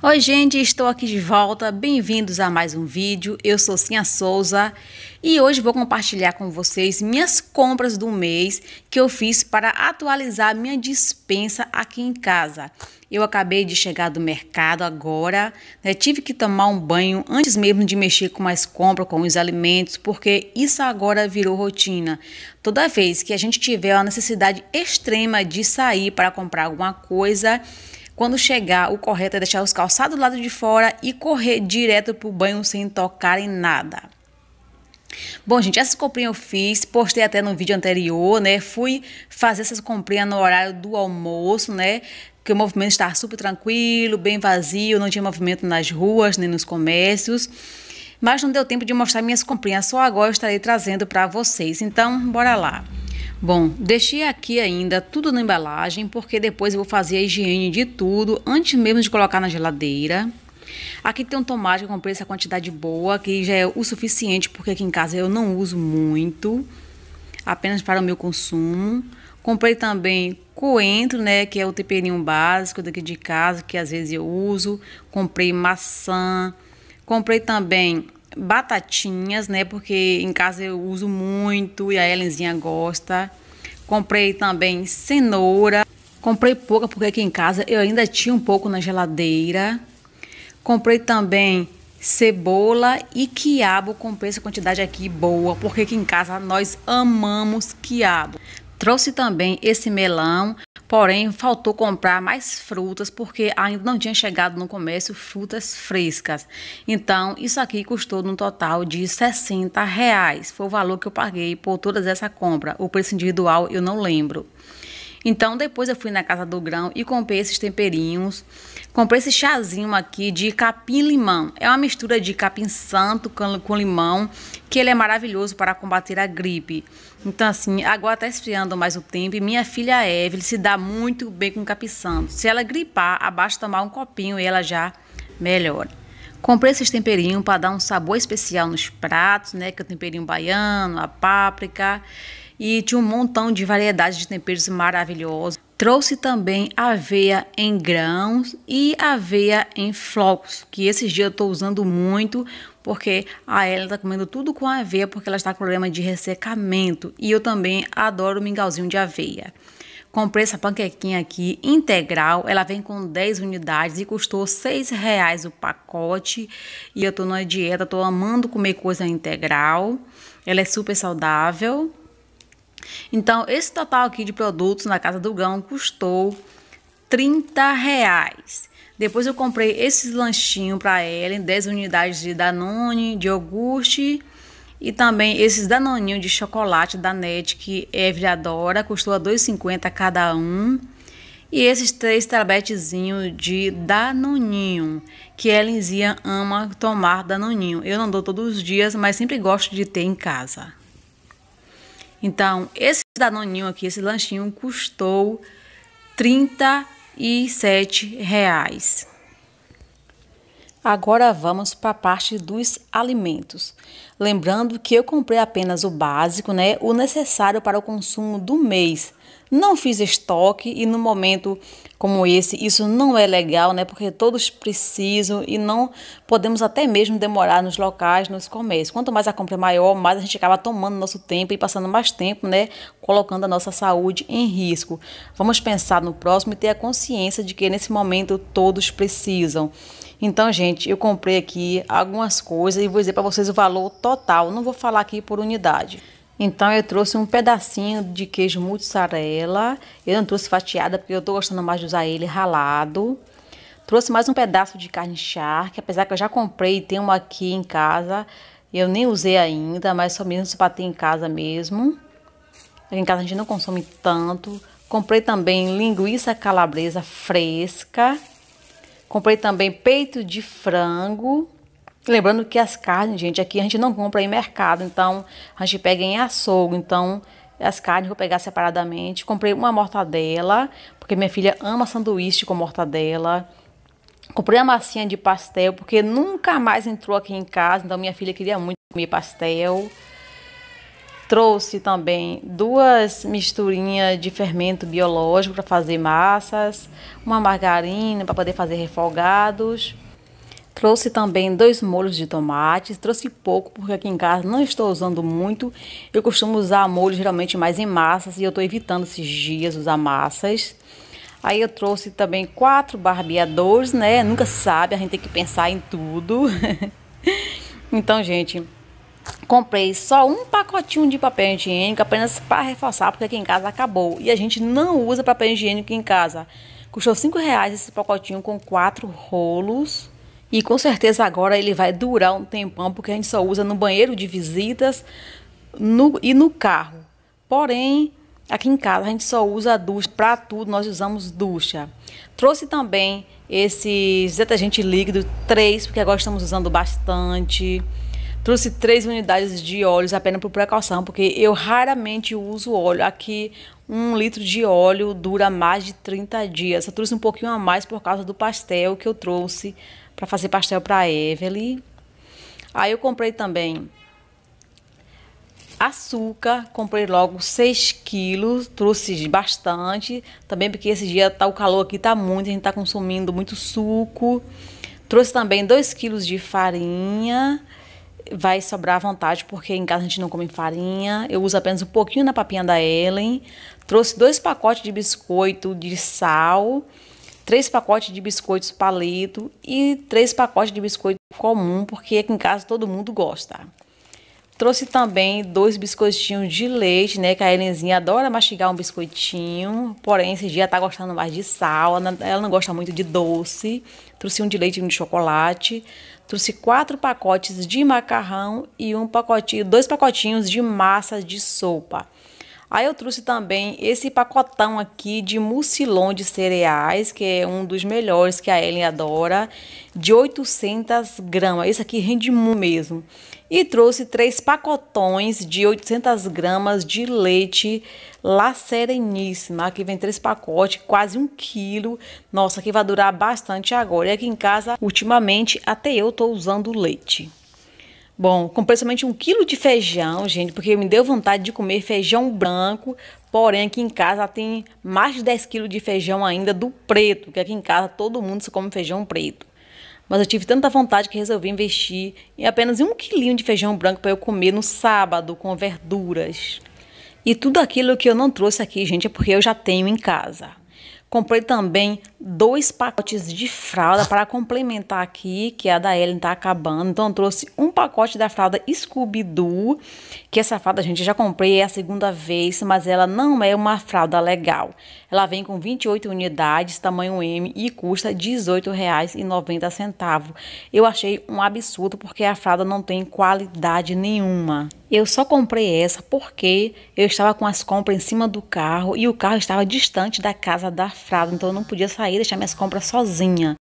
Oi gente, estou aqui de volta, bem-vindos a mais um vídeo, eu sou Cinha Souza e hoje vou compartilhar com vocês minhas compras do mês que eu fiz para atualizar minha dispensa aqui em casa. Eu acabei de chegar do mercado agora, né? tive que tomar um banho antes mesmo de mexer com as compras, com os alimentos, porque isso agora virou rotina. Toda vez que a gente tiver uma necessidade extrema de sair para comprar alguma coisa, quando chegar, o correto é deixar os calçados do lado de fora e correr direto para o banho sem tocar em nada. Bom, gente, essas comprinhas eu fiz, postei até no vídeo anterior, né? Fui fazer essas comprinhas no horário do almoço, né? Porque o movimento estava super tranquilo, bem vazio, não tinha movimento nas ruas nem nos comércios. Mas não deu tempo de mostrar minhas comprinhas, só agora eu estarei trazendo para vocês. Então, bora lá. Bom, deixei aqui ainda tudo na embalagem, porque depois eu vou fazer a higiene de tudo antes mesmo de colocar na geladeira. Aqui tem um tomate que eu comprei essa quantidade boa, que já é o suficiente, porque aqui em casa eu não uso muito, apenas para o meu consumo. Comprei também coentro, né, que é o temperinho básico daqui de casa, que às vezes eu uso. Comprei maçã, comprei também batatinhas, né? Porque em casa eu uso muito e a Ellenzinha gosta. Comprei também cenoura. Comprei pouca porque aqui em casa eu ainda tinha um pouco na geladeira. Comprei também cebola e quiabo. Comprei essa quantidade aqui boa porque aqui em casa nós amamos quiabo. Trouxe também esse melão, Porém, faltou comprar mais frutas porque ainda não tinha chegado no comércio frutas frescas. Então, isso aqui custou no total de 60 reais. Foi o valor que eu paguei por todas essa compra. O preço individual eu não lembro. Então, depois eu fui na casa do grão e comprei esses temperinhos. Comprei esse chazinho aqui de capim-limão. É uma mistura de capim-santo com limão, que ele é maravilhoso para combater a gripe. Então, assim, agora está esfriando mais o tempo e minha filha Evelyn se dá muito bem com capixando. Se ela gripar, abaixo tomar um copinho e ela já melhora. Comprei esses temperinhos para dar um sabor especial nos pratos, né? Que é o temperinho baiano, a páprica. E tinha um montão de variedade de temperos maravilhosos. Trouxe também aveia em grãos e aveia em flocos, que esses dias eu estou usando muito, porque a Ellen está comendo tudo com aveia, porque ela está com problema de ressecamento. E eu também adoro o mingauzinho de aveia. Comprei essa panquequinha aqui integral, ela vem com 10 unidades e custou 6 reais o pacote. E eu estou na dieta, estou amando comer coisa integral. Ela é super saudável então, esse total aqui de produtos na Casa do Gão custou 30 reais. Depois eu comprei esses lanchinhos para ela, 10 unidades de Danone, de iogurte e também esses danoninhos de chocolate da NET que Evelyn adora, custou R$2,50 2,50 cada um. E esses três tabletezinhos de danoninho, que Elenzinha ama tomar danoninho. Eu não dou todos os dias, mas sempre gosto de ter em casa. Então, esse danoninho aqui, esse lanchinho, custou R$ reais. Agora vamos para a parte dos alimentos. Lembrando que eu comprei apenas o básico, né, o necessário para o consumo do mês. Não fiz estoque e no momento como esse, isso não é legal, né? Porque todos precisam e não podemos até mesmo demorar nos locais, nos comércios. Quanto mais a compra é maior, mais a gente acaba tomando nosso tempo e passando mais tempo, né? Colocando a nossa saúde em risco. Vamos pensar no próximo e ter a consciência de que nesse momento todos precisam. Então, gente, eu comprei aqui algumas coisas e vou dizer para vocês o valor total. Não vou falar aqui por unidade. Então eu trouxe um pedacinho de queijo mussarela. Eu não trouxe fatiada porque eu estou gostando mais de usar ele ralado. Trouxe mais um pedaço de carne que apesar que eu já comprei, e uma aqui em casa. Eu nem usei ainda, mas só mesmo para ter em casa mesmo. em casa a gente não consome tanto. Comprei também linguiça calabresa fresca. Comprei também peito de frango. Lembrando que as carnes, gente, aqui a gente não compra em mercado, então a gente pega em açougue, então as carnes vou pegar separadamente. Comprei uma mortadela, porque minha filha ama sanduíche com mortadela. Comprei uma massinha de pastel, porque nunca mais entrou aqui em casa, então minha filha queria muito comer pastel. Trouxe também duas misturinhas de fermento biológico para fazer massas, uma margarina para poder fazer refogados. Trouxe também dois molhos de tomate, trouxe pouco porque aqui em casa não estou usando muito. Eu costumo usar molho geralmente mais em massas e eu estou evitando esses dias usar massas. Aí eu trouxe também quatro barbeadores, né? Nunca sabe, a gente tem que pensar em tudo. então, gente, comprei só um pacotinho de papel higiênico apenas para reforçar, porque aqui em casa acabou. E a gente não usa papel higiênico em casa. Custou cinco reais esse pacotinho com quatro rolos. E com certeza agora ele vai durar um tempão, porque a gente só usa no banheiro de visitas no, e no carro. Porém, aqui em casa a gente só usa ducha, para tudo nós usamos ducha. Trouxe também esses detergente líquido, três, porque agora estamos usando bastante. Trouxe três unidades de óleos apenas por precaução, porque eu raramente uso óleo. Aqui, um litro de óleo dura mais de 30 dias. Eu trouxe um pouquinho a mais por causa do pastel que eu trouxe para fazer pastel para Evelyn. Aí eu comprei também açúcar, comprei logo 6 quilos, trouxe bastante, também porque esse dia tá o calor aqui tá muito, a gente tá consumindo muito suco. Trouxe também 2 quilos de farinha, vai sobrar à vontade, porque em casa a gente não come farinha. Eu uso apenas um pouquinho na papinha da Ellen. Trouxe dois pacotes de biscoito de sal três pacotes de biscoitos palito e três pacotes de biscoito comum, porque aqui em casa todo mundo gosta. Trouxe também dois biscoitinhos de leite, né? Que a Helenzinha adora mastigar um biscoitinho, porém esse dia tá gostando mais de sal, ela não gosta muito de doce. Trouxe um de leite e um de chocolate. Trouxe quatro pacotes de macarrão e um pacotinho, dois pacotinhos de massa de sopa. Aí eu trouxe também esse pacotão aqui de mucilon de cereais, que é um dos melhores que a Ellen adora, de 800 gramas. Esse aqui rende muito mesmo. E trouxe três pacotões de 800 gramas de leite La Sereníssima. Aqui vem três pacotes, quase um quilo. Nossa, aqui vai durar bastante agora. E aqui em casa, ultimamente, até eu tô usando leite. Bom, comprei somente um quilo de feijão, gente, porque me deu vontade de comer feijão branco. Porém, aqui em casa tem mais de 10 quilos de feijão ainda do preto, porque aqui em casa todo mundo se come feijão preto. Mas eu tive tanta vontade que resolvi investir em apenas um quilinho de feijão branco para eu comer no sábado com verduras. E tudo aquilo que eu não trouxe aqui, gente, é porque eu já tenho em casa. Comprei também dois pacotes de fralda para complementar aqui, que a da Ellen está acabando. Então, trouxe um pacote da fralda Scooby-Doo que essa fralda, gente, já comprei, é a segunda vez, mas ela não é uma fralda legal. Ela vem com 28 unidades, tamanho M e custa R$ 18,90. Eu achei um absurdo porque a fralda não tem qualidade nenhuma. Eu só comprei essa porque eu estava com as compras em cima do carro e o carro estava distante da casa da fralda, então eu não podia sair e deixar minhas compras sozinha.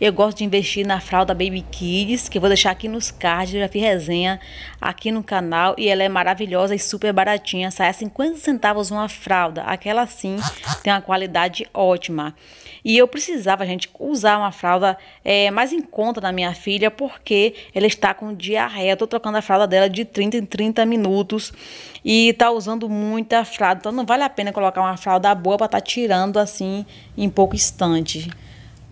Eu gosto de investir na fralda Baby Kids, que eu vou deixar aqui nos cards, eu já fiz resenha aqui no canal e ela é maravilhosa e super baratinha, sai a 50 centavos uma fralda. Aquela sim tem uma qualidade ótima. E eu precisava, gente, usar uma fralda é, mais em conta da minha filha, porque ela está com diarreia. Eu tô trocando a fralda dela de 30 em 30 minutos e tá usando muita fralda. Então não vale a pena colocar uma fralda boa para estar tá tirando assim em pouco instante.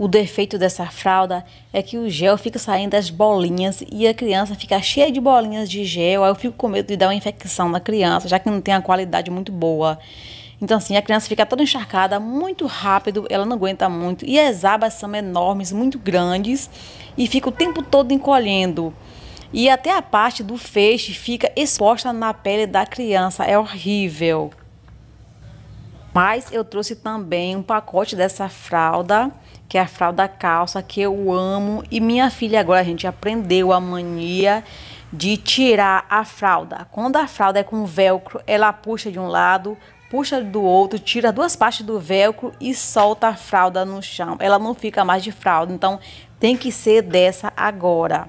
O defeito dessa fralda é que o gel fica saindo das bolinhas e a criança fica cheia de bolinhas de gel. Aí eu fico com medo de dar uma infecção na criança, já que não tem a qualidade muito boa. Então, assim, a criança fica toda encharcada muito rápido, ela não aguenta muito. E as abas são enormes, muito grandes, e fica o tempo todo encolhendo. E até a parte do feixe fica exposta na pele da criança. É horrível. Mas eu trouxe também um pacote dessa fralda que é a fralda calça, que eu amo. E minha filha agora, a gente aprendeu a mania de tirar a fralda. Quando a fralda é com velcro, ela puxa de um lado, puxa do outro, tira duas partes do velcro e solta a fralda no chão. Ela não fica mais de fralda, então tem que ser dessa agora.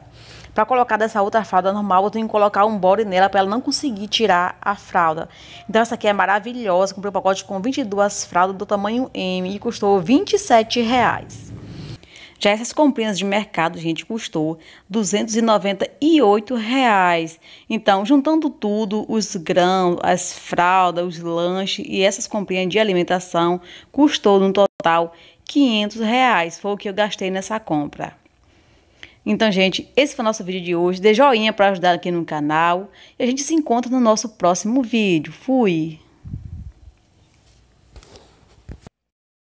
Para colocar dessa outra fralda normal, eu tenho que colocar um bode nela para ela não conseguir tirar a fralda. Então essa aqui é maravilhosa, comprei o um pacote com 22 fraldas do tamanho M e custou R$ 27. Reais. Já essas comprinhas de mercado, gente, custou R$ 298,00. Então, juntando tudo, os grãos, as fraldas, os lanches e essas comprinhas de alimentação, custou no total R$ 500,00. Foi o que eu gastei nessa compra. Então, gente, esse foi o nosso vídeo de hoje. Dê joinha para ajudar aqui no canal. E a gente se encontra no nosso próximo vídeo. Fui!